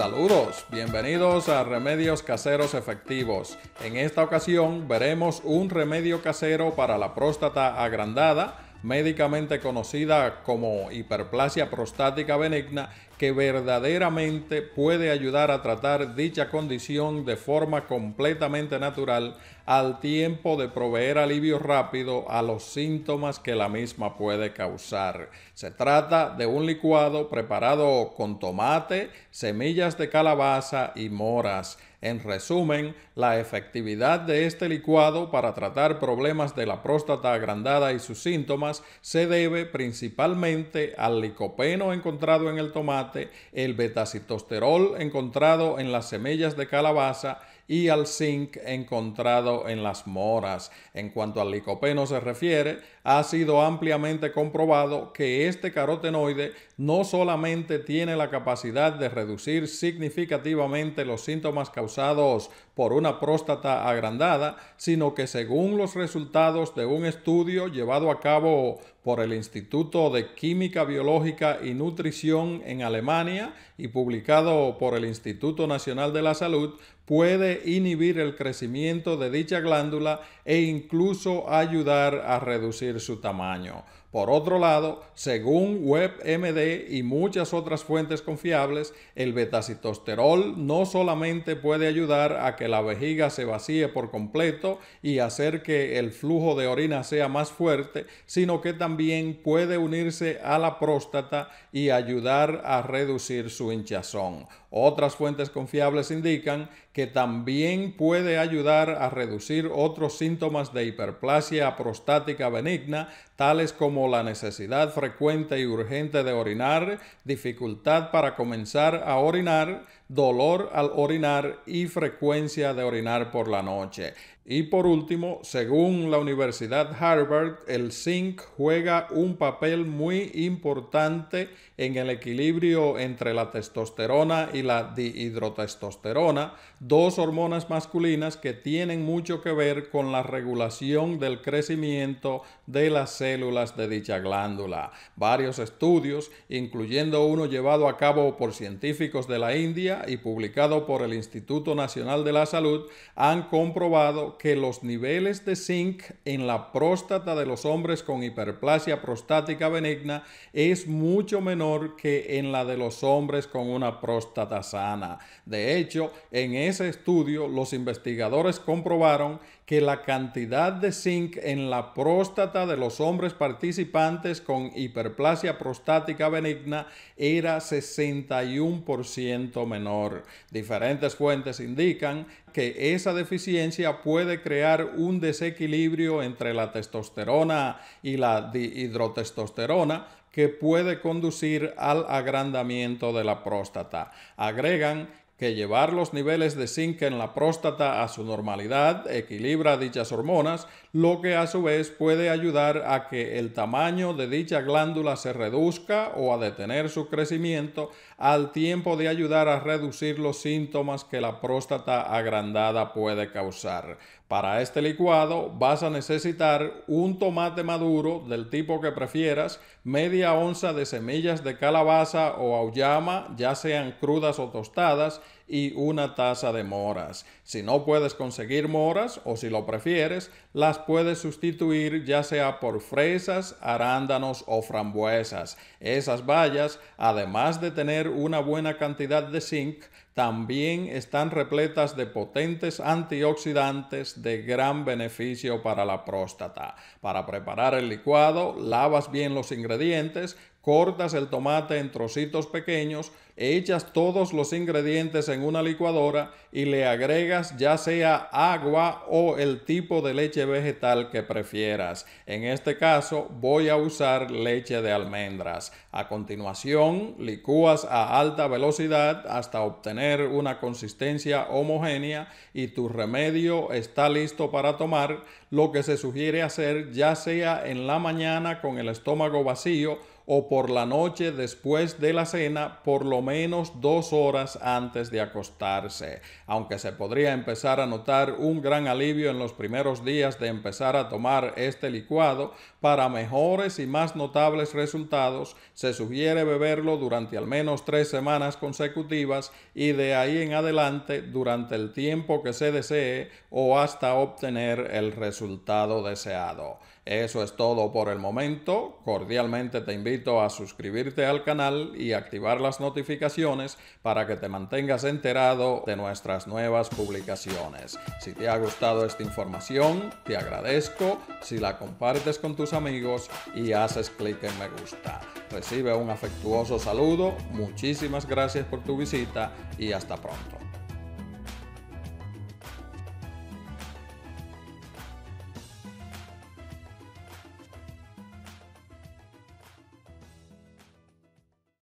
Saludos, bienvenidos a Remedios Caseros Efectivos. En esta ocasión veremos un remedio casero para la próstata agrandada médicamente conocida como hiperplasia prostática benigna, que verdaderamente puede ayudar a tratar dicha condición de forma completamente natural al tiempo de proveer alivio rápido a los síntomas que la misma puede causar. Se trata de un licuado preparado con tomate, semillas de calabaza y moras en resumen, la efectividad de este licuado para tratar problemas de la próstata agrandada y sus síntomas se debe principalmente al licopeno encontrado en el tomate, el betacitosterol encontrado en las semillas de calabaza y al zinc encontrado en las moras. En cuanto al licopeno se refiere, ha sido ampliamente comprobado que este carotenoide no solamente tiene la capacidad de reducir significativamente los síntomas causados por una próstata agrandada, sino que según los resultados de un estudio llevado a cabo por el Instituto de Química Biológica y Nutrición en Alemania y publicado por el Instituto Nacional de la Salud, puede inhibir el crecimiento de dicha glándula e incluso ayudar a reducir su tamaño. Por otro lado, según WebMD y muchas otras fuentes confiables, el betacitosterol no solamente puede ayudar a que la vejiga se vacíe por completo y hacer que el flujo de orina sea más fuerte, sino que también también puede unirse a la próstata y ayudar a reducir su hinchazón. Otras fuentes confiables indican que también puede ayudar a reducir otros síntomas de hiperplasia prostática benigna, tales como la necesidad frecuente y urgente de orinar, dificultad para comenzar a orinar, dolor al orinar y frecuencia de orinar por la noche. Y por último, según la Universidad Harvard, el zinc juega un papel muy importante en el equilibrio entre la testosterona y la dihidrotestosterona, dos hormonas masculinas que tienen mucho que ver con la regulación del crecimiento de las células de dicha glándula. Varios estudios, incluyendo uno llevado a cabo por científicos de la India y publicado por el Instituto Nacional de la Salud, han comprobado que los niveles de zinc en la próstata de los hombres con hiperplasia prostática benigna es mucho menor que en la de los hombres con una próstata sana. De hecho, en ese estudio los investigadores comprobaron que la cantidad de zinc en la próstata de los hombres participantes con hiperplasia prostática benigna era 61% menor. Diferentes fuentes indican que esa deficiencia puede crear un desequilibrio entre la testosterona y la dihidrotestosterona, que puede conducir al agrandamiento de la próstata. Agregan que llevar los niveles de zinc en la próstata a su normalidad equilibra dichas hormonas, lo que a su vez puede ayudar a que el tamaño de dicha glándula se reduzca o a detener su crecimiento al tiempo de ayudar a reducir los síntomas que la próstata agrandada puede causar. Para este licuado vas a necesitar un tomate maduro del tipo que prefieras, media onza de semillas de calabaza o auyama, ya sean crudas o tostadas, y una taza de moras. Si no puedes conseguir moras o si lo prefieres, las puedes sustituir ya sea por fresas, arándanos o frambuesas. Esas bayas, además de tener una buena cantidad de zinc, también están repletas de potentes antioxidantes de gran beneficio para la próstata. Para preparar el licuado, lavas bien los ingredientes, cortas el tomate en trocitos pequeños, echas todos los ingredientes en una licuadora y le agregas ya sea agua o el tipo de leche vegetal que prefieras. En este caso voy a usar leche de almendras. A continuación licúas a alta velocidad hasta obtener una consistencia homogénea y tu remedio está listo para tomar, lo que se sugiere hacer ya sea en la mañana con el estómago vacío o por la noche después de la cena por lo menos dos horas antes de acostarse, aunque se podría empezar a notar un gran alivio en los primeros días de empezar a tomar este licuado, para mejores y más notables resultados se sugiere beberlo durante al menos tres semanas consecutivas y de ahí en adelante durante el tiempo que se desee o hasta obtener el resultado deseado. Eso es todo por el momento. Cordialmente te invito a suscribirte al canal y activar las notificaciones para que te mantengas enterado de nuestras nuevas publicaciones. Si te ha gustado esta información, te agradezco si la compartes con tus amigos y haces clic en me gusta. Recibe un afectuoso saludo, muchísimas gracias por tu visita y hasta pronto.